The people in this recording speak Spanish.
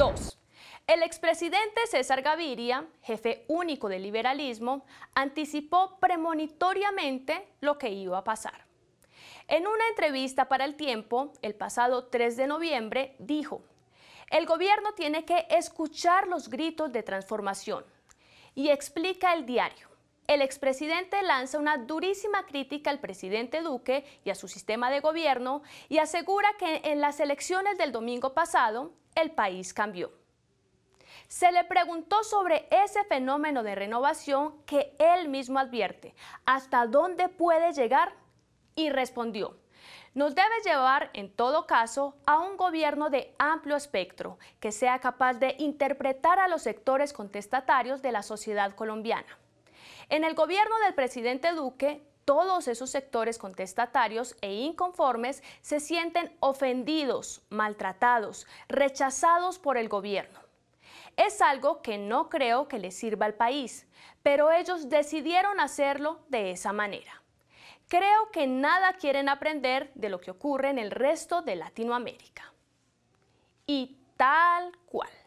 2. el expresidente César Gaviria, jefe único del liberalismo, anticipó premonitoriamente lo que iba a pasar. En una entrevista para El Tiempo, el pasado 3 de noviembre, dijo, el gobierno tiene que escuchar los gritos de transformación y explica el diario el expresidente lanza una durísima crítica al presidente Duque y a su sistema de gobierno y asegura que en las elecciones del domingo pasado el país cambió. Se le preguntó sobre ese fenómeno de renovación que él mismo advierte, hasta dónde puede llegar, y respondió, nos debe llevar, en todo caso, a un gobierno de amplio espectro, que sea capaz de interpretar a los sectores contestatarios de la sociedad colombiana. En el gobierno del presidente Duque, todos esos sectores contestatarios e inconformes se sienten ofendidos, maltratados, rechazados por el gobierno. Es algo que no creo que les sirva al país, pero ellos decidieron hacerlo de esa manera. Creo que nada quieren aprender de lo que ocurre en el resto de Latinoamérica. Y tal cual.